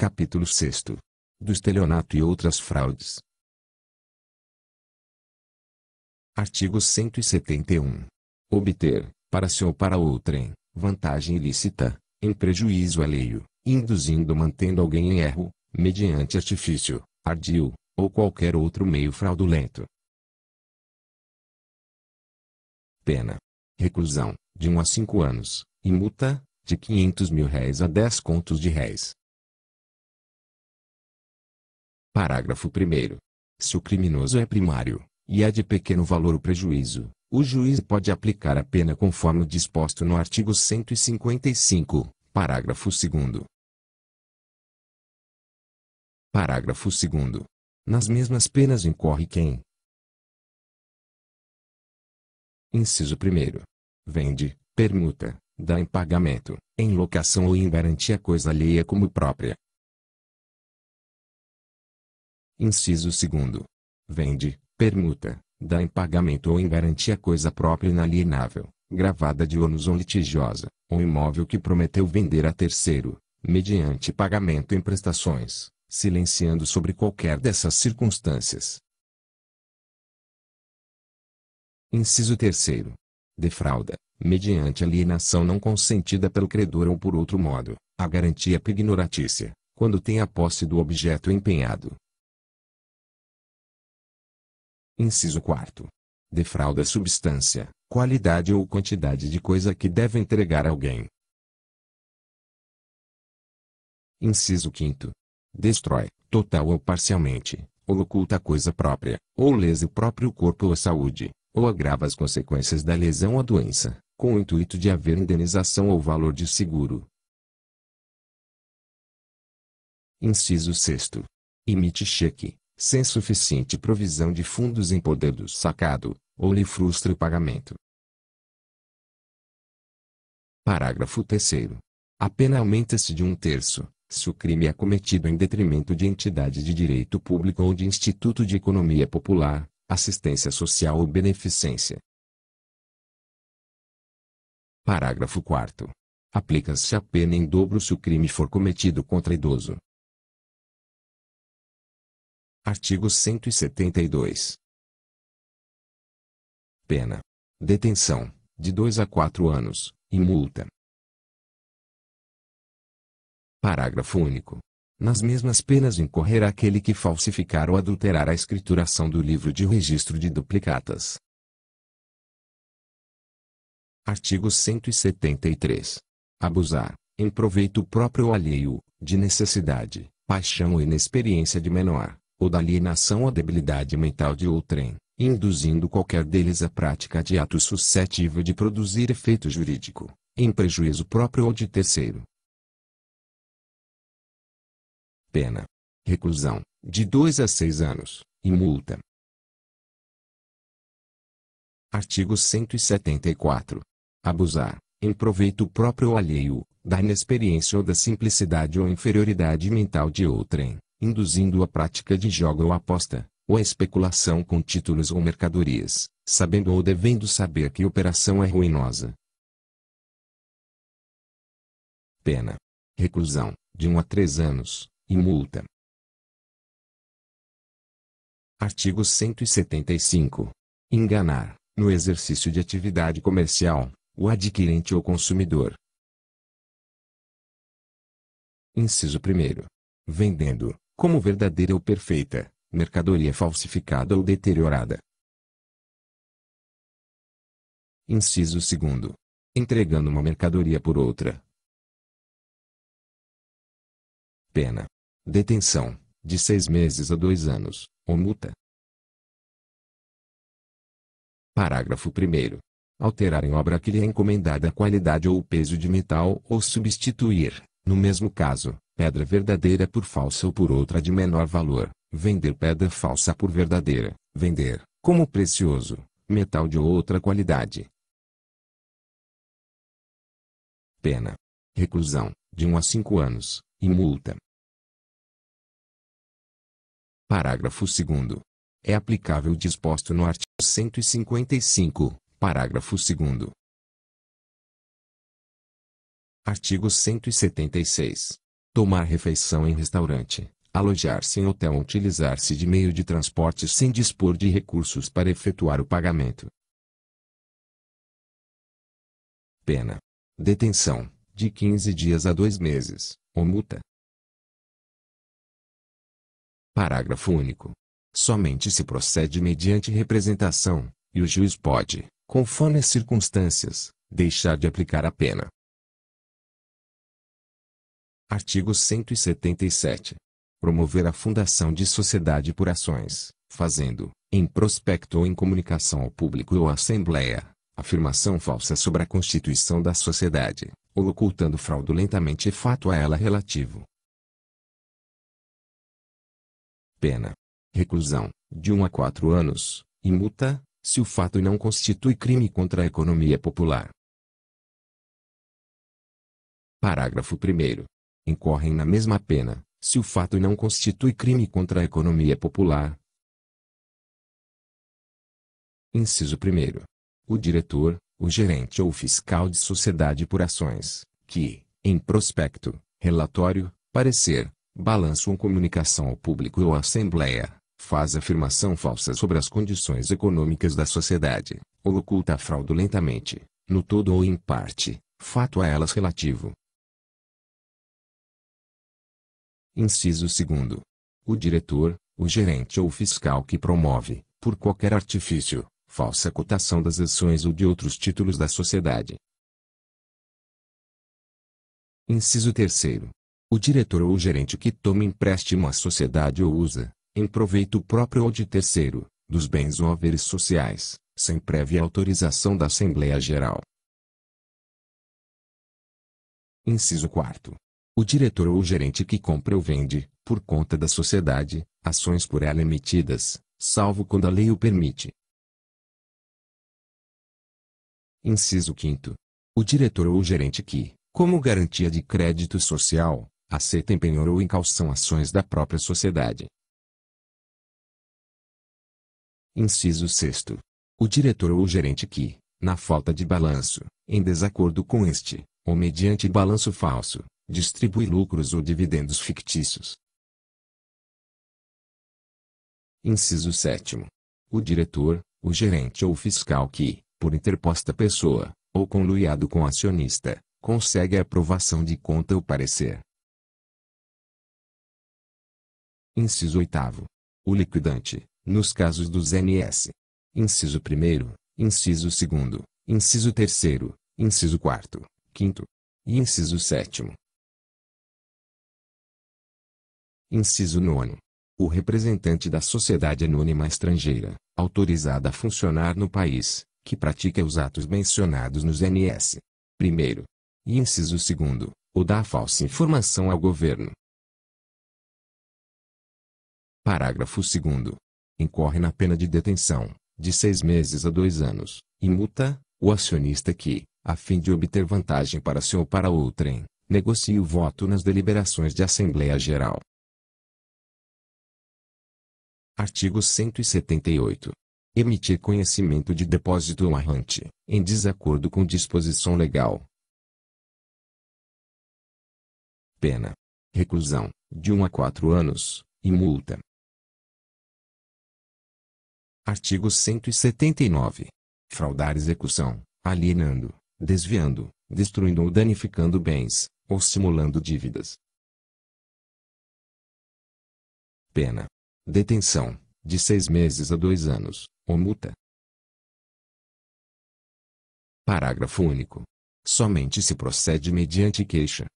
Capítulo 6. Do estelionato e outras fraudes. Artigo 171. Obter, para si ou para outrem, vantagem ilícita, em prejuízo alheio, induzindo ou mantendo alguém em erro, mediante artifício, ardil, ou qualquer outro meio fraudulento. Pena. Reclusão, de 1 um a 5 anos, e multa, de 500 mil réis a 10 contos de réis. Parágrafo 1 Se o criminoso é primário, e é de pequeno valor o prejuízo, o juiz pode aplicar a pena conforme o disposto no artigo 155, parágrafo 2 Parágrafo 2 Nas mesmas penas incorre quem? Inciso 1 Vende, permuta, dá em pagamento, em locação ou em garantia coisa alheia como própria, Inciso segundo. Vende, permuta, dá em pagamento ou em garantia coisa própria inalienável, gravada de ônus ou litigiosa, ou imóvel que prometeu vender a terceiro, mediante pagamento em prestações, silenciando sobre qualquer dessas circunstâncias. Inciso terceiro. Defrauda, mediante alienação não consentida pelo credor ou por outro modo, a garantia pignoratícia, quando tem a posse do objeto empenhado, Inciso 4. Defrauda substância, qualidade ou quantidade de coisa que deve entregar alguém. Inciso 5. Destrói, total ou parcialmente, ou oculta coisa própria, ou lesa o próprio corpo ou a saúde, ou agrava as consequências da lesão ou doença, com o intuito de haver indenização ou valor de seguro. Inciso 6. Imite cheque, sem suficiente provisão de fundos em poder do sacado, ou lhe frustra o pagamento. Parágrafo 3. A pena aumenta-se de um terço, se o crime é cometido em detrimento de entidade de direito público ou de instituto de economia popular, assistência social ou beneficência. Parágrafo 4. Aplica-se a pena em dobro se o crime for cometido contra idoso, Artigo 172. Pena. Detenção, de 2 a 4 anos, e multa. Parágrafo único. Nas mesmas penas incorrerá aquele que falsificar ou adulterar a escrituração do livro de registro de duplicatas. Artigo 173. Abusar, em proveito próprio ou alheio, de necessidade, paixão ou inexperiência de menor, ou da alienação à debilidade mental de outrem, induzindo qualquer deles à prática de ato suscetível de produzir efeito jurídico, em prejuízo próprio ou de terceiro. Pena. Reclusão, de 2 a 6 anos, e multa. Artigo 174. Abusar, em proveito próprio ou alheio, da inexperiência ou da simplicidade ou inferioridade mental de outrem, induzindo a prática de jogo ou aposta, ou a especulação com títulos ou mercadorias, sabendo ou devendo saber que operação é ruinosa. Pena. Reclusão, de 1 um a 3 anos, e multa. Artigo 175. Enganar, no exercício de atividade comercial, o adquirente ou consumidor. Inciso 1. Vendendo, como verdadeira ou perfeita, mercadoria falsificada ou deteriorada. Inciso 2. Entregando uma mercadoria por outra. Pena. Detenção, de seis meses a dois anos, ou multa. Parágrafo 1. Alterar em obra que lhe é encomendada a qualidade ou o peso de metal ou substituir, no mesmo caso, pedra verdadeira por falsa ou por outra de menor valor, vender pedra falsa por verdadeira, vender, como precioso, metal de outra qualidade. Pena. Reclusão, de 1 um a 5 anos, e multa. Parágrafo 2 é aplicável o disposto no artigo 155, parágrafo 2. Artigo 176 tomar refeição em restaurante, alojar-se em hotel ou utilizar-se de meio de transporte sem dispor de recursos para efetuar o pagamento. Pena: detenção, de 15 dias a 2 meses, ou multa. Parágrafo único. Somente se procede mediante representação, e o juiz pode, conforme as circunstâncias, deixar de aplicar a pena. Artigo 177. Promover a fundação de sociedade por ações, fazendo, em prospecto ou em comunicação ao público ou à Assembleia, afirmação falsa sobre a constituição da sociedade, ou ocultando fraudulentamente fato a ela relativo. Pena. Reclusão, de 1 um a 4 anos, e multa, se o fato não constitui crime contra a economia popular. Parágrafo 1 incorrem na mesma pena, se o fato não constitui crime contra a economia popular. Inciso 1. O diretor, o gerente ou fiscal de sociedade por ações, que, em prospecto, relatório, parecer, balanço ou comunicação ao público ou à assembleia, faz afirmação falsa sobre as condições econômicas da sociedade, ou oculta fraudulentamente, no todo ou em parte, fato a elas relativo, Inciso 2. O diretor, o gerente ou fiscal que promove, por qualquer artifício, falsa cotação das ações ou de outros títulos da sociedade. Inciso 3. O diretor ou o gerente que toma empréstimo à sociedade ou usa, em proveito próprio ou de terceiro, dos bens ou haveres sociais, sem prévia autorização da Assembleia Geral. Inciso 4. O diretor ou gerente que compra ou vende, por conta da sociedade, ações por ela emitidas, salvo quando a lei o permite. Inciso 5. O diretor ou gerente que, como garantia de crédito social, aceita penhor ou incaução ações da própria sociedade. Inciso 6. O diretor ou gerente que, na falta de balanço, em desacordo com este, ou mediante balanço falso, distribui lucros ou dividendos fictícios. Inciso 7. O diretor, o gerente ou fiscal que, por interposta pessoa, ou conluiado com acionista, consegue a aprovação de conta ou parecer. Inciso 8. O liquidante, nos casos dos NS. Inciso 1, inciso 2, inciso 3, inciso 4, 5 e inciso 7, Inciso 9. O representante da sociedade anônima estrangeira, autorizada a funcionar no país, que pratica os atos mencionados nos NS. Primeiro. E inciso 2. O da falsa informação ao governo. Parágrafo 2. Incorre na pena de detenção, de seis meses a dois anos, e multa, o acionista que, a fim de obter vantagem para si ou para outrem, negocie o voto nas deliberações de Assembleia Geral Artigo 178. Emitir conhecimento de depósito ou arrante, em desacordo com disposição legal. Pena. Reclusão, de 1 a 4 anos, e multa. Artigo 179. Fraudar execução, alienando, desviando, destruindo ou danificando bens, ou simulando dívidas. Pena detenção, de seis meses a dois anos, ou multa. Parágrafo único. Somente se procede mediante queixa,